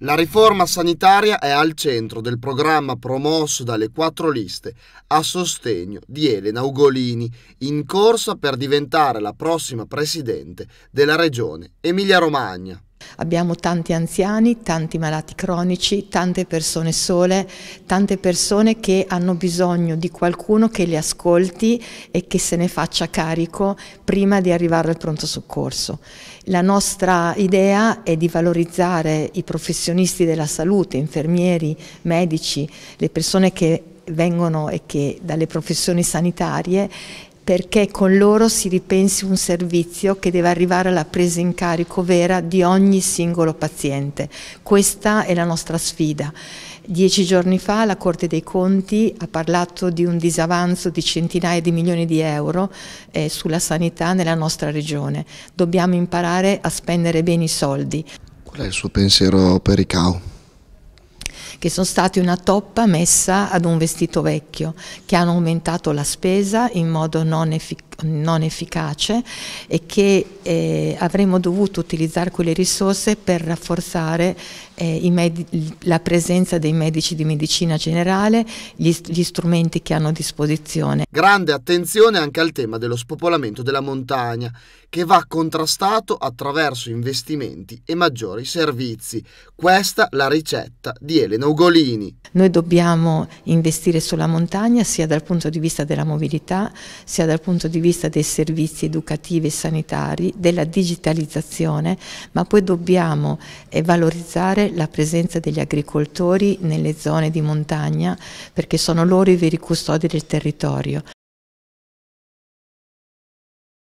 La riforma sanitaria è al centro del programma promosso dalle quattro liste a sostegno di Elena Ugolini, in corsa per diventare la prossima presidente della regione Emilia-Romagna. Abbiamo tanti anziani, tanti malati cronici, tante persone sole, tante persone che hanno bisogno di qualcuno che li ascolti e che se ne faccia carico prima di arrivare al pronto soccorso. La nostra idea è di valorizzare i professionisti della salute, infermieri, medici, le persone che vengono e che dalle professioni sanitarie perché con loro si ripensi un servizio che deve arrivare alla presa in carico vera di ogni singolo paziente. Questa è la nostra sfida. Dieci giorni fa la Corte dei Conti ha parlato di un disavanzo di centinaia di milioni di euro eh, sulla sanità nella nostra regione. Dobbiamo imparare a spendere bene i soldi. Qual è il suo pensiero per i CAU? che sono stati una toppa messa ad un vestito vecchio, che hanno aumentato la spesa in modo non efficace non efficace e che eh, avremmo dovuto utilizzare quelle risorse per rafforzare eh, la presenza dei medici di medicina generale, gli, gli strumenti che hanno a disposizione. Grande attenzione anche al tema dello spopolamento della montagna, che va contrastato attraverso investimenti e maggiori servizi. Questa la ricetta di Elena Ugolini. Noi dobbiamo investire sulla montagna sia dal punto di vista della mobilità, sia dal punto di vista vista dei servizi educativi e sanitari, della digitalizzazione, ma poi dobbiamo eh, valorizzare la presenza degli agricoltori nelle zone di montagna perché sono loro i veri custodi del territorio.